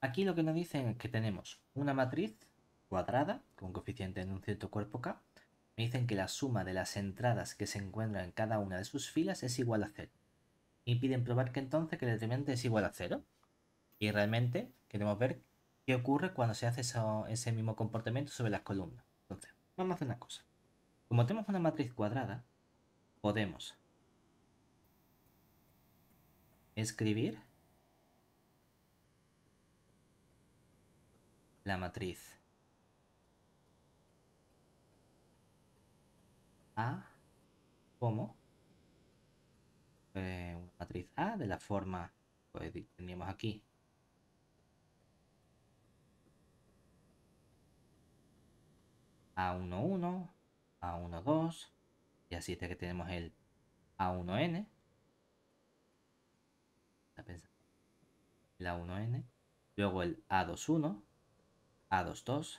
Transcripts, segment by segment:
Aquí lo que nos dicen es que tenemos una matriz cuadrada con coeficiente en un cierto cuerpo K. Me dicen que la suma de las entradas que se encuentran en cada una de sus filas es igual a cero. Y piden probar que entonces que el determinante es igual a cero. Y realmente queremos ver qué ocurre cuando se hace ese mismo comportamiento sobre las columnas. Entonces, vamos a hacer una cosa. Como tenemos una matriz cuadrada, podemos escribir la matriz A como eh, una matriz A de la forma que teníamos aquí. A11, A12 y así hasta que tenemos el A1N. La 1N, luego el A21, a22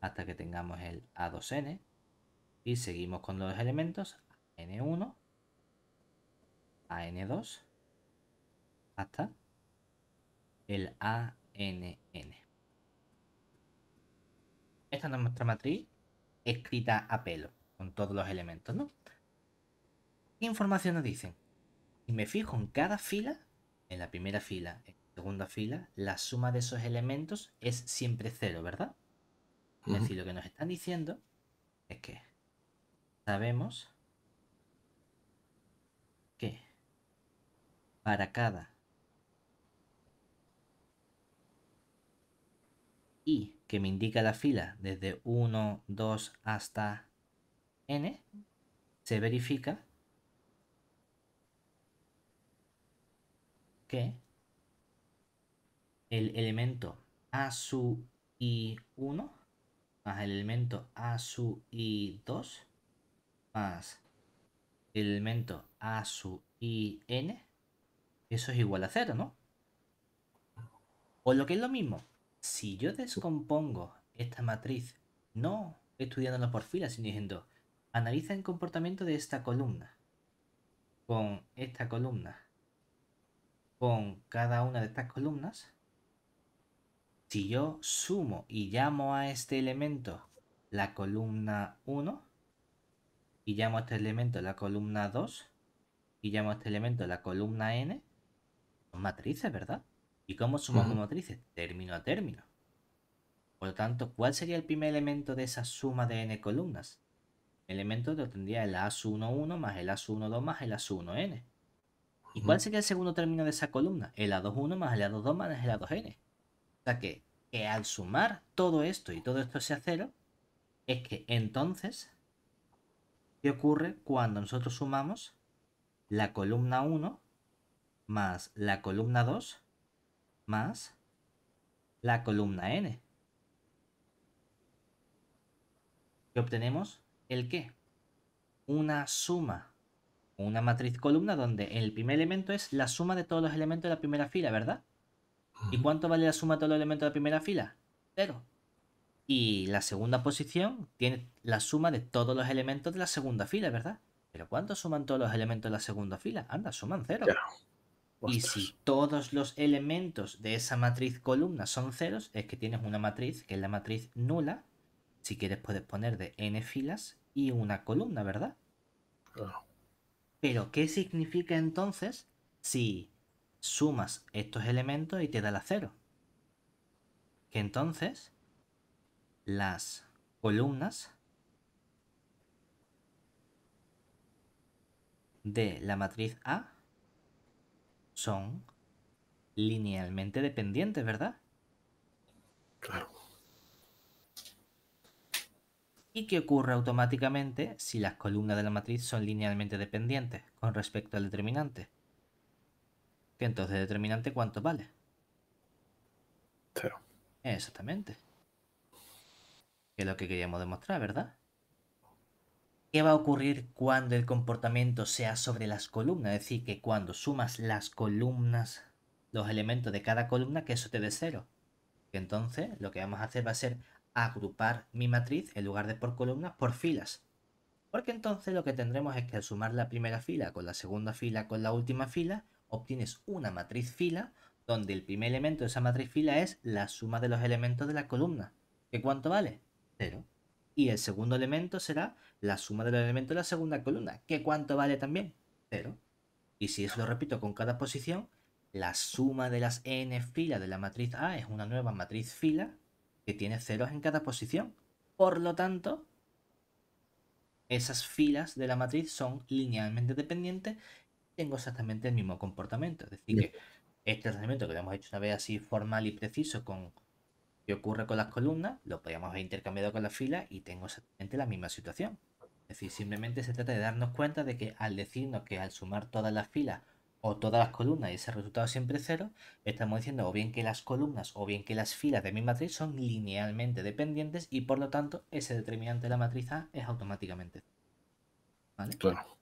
hasta que tengamos el A2N y seguimos con los elementos N1 AN2 hasta el ANN. Esta es nuestra matriz escrita a pelo, con todos los elementos, ¿no? ¿Qué información nos dicen? Si me fijo en cada fila, en la primera fila segunda fila, la suma de esos elementos es siempre cero, ¿verdad? Es decir, lo que nos están diciendo es que sabemos que para cada i que me indica la fila desde 1, 2 hasta n, se verifica que el elemento a su i1 más el elemento a su i2 más el elemento a su i n eso es igual a 0, ¿no? O lo que es lo mismo, si yo descompongo esta matriz, no estudiándola por filas, sino diciendo, analiza el comportamiento de esta columna con esta columna, con cada una de estas columnas, si yo sumo y llamo a este elemento la columna 1, y llamo a este elemento la columna 2, y llamo a este elemento la columna n, son matrices, ¿verdad? ¿Y cómo sumamos matrices? Término a término. Por lo tanto, ¿cuál sería el primer elemento de esa suma de n columnas? El elemento que tendría el AS11 más el AS12 más el AS1n. ¿Y cuál sería el segundo término de esa columna? El A21 más el A22 más el A2n sea que, al sumar todo esto y todo esto sea cero, es que entonces, ¿qué ocurre cuando nosotros sumamos la columna 1 más la columna 2 más la columna n? Y obtenemos el qué? Una suma, una matriz columna donde el primer elemento es la suma de todos los elementos de la primera fila, ¿verdad? ¿Y cuánto vale la suma de todos los elementos de la primera fila? Cero. Y la segunda posición tiene la suma de todos los elementos de la segunda fila, ¿verdad? Pero ¿cuánto suman todos los elementos de la segunda fila? Anda, suman cero. Y si todos los elementos de esa matriz columna son ceros, es que tienes una matriz, que es la matriz nula. Si quieres puedes poner de n filas y una columna, ¿verdad? Claro. Pero ¿qué significa entonces si sumas estos elementos y te da la 0. Que entonces las columnas de la matriz A son linealmente dependientes, ¿verdad? Claro. ¿Y qué ocurre automáticamente si las columnas de la matriz son linealmente dependientes con respecto al determinante? Que entonces determinante cuánto vale. Cero. Exactamente. Que es lo que queríamos demostrar, ¿verdad? ¿Qué va a ocurrir cuando el comportamiento sea sobre las columnas? Es decir, que cuando sumas las columnas, los elementos de cada columna, que eso te dé cero. Entonces, lo que vamos a hacer va a ser agrupar mi matriz en lugar de por columnas, por filas. Porque entonces lo que tendremos es que al sumar la primera fila con la segunda fila con la última fila, obtienes una matriz fila donde el primer elemento de esa matriz fila es la suma de los elementos de la columna. ¿Qué cuánto vale? Cero. Y el segundo elemento será la suma de los elementos de la segunda columna. ¿Qué cuánto vale también? Cero. Y si eso lo repito con cada posición, la suma de las n filas de la matriz A es una nueva matriz fila que tiene ceros en cada posición. Por lo tanto, esas filas de la matriz son linealmente dependientes tengo exactamente el mismo comportamiento. Es decir, que este tratamiento que lo hemos hecho una vez así formal y preciso con qué ocurre con las columnas, lo podríamos haber intercambiado con las filas y tengo exactamente la misma situación. Es decir, simplemente se trata de darnos cuenta de que al decirnos que al sumar todas las filas o todas las columnas y ese resultado siempre es cero, estamos diciendo o bien que las columnas o bien que las filas de mi matriz son linealmente dependientes y por lo tanto ese determinante de la matriz A es automáticamente. ¿Vale? Claro.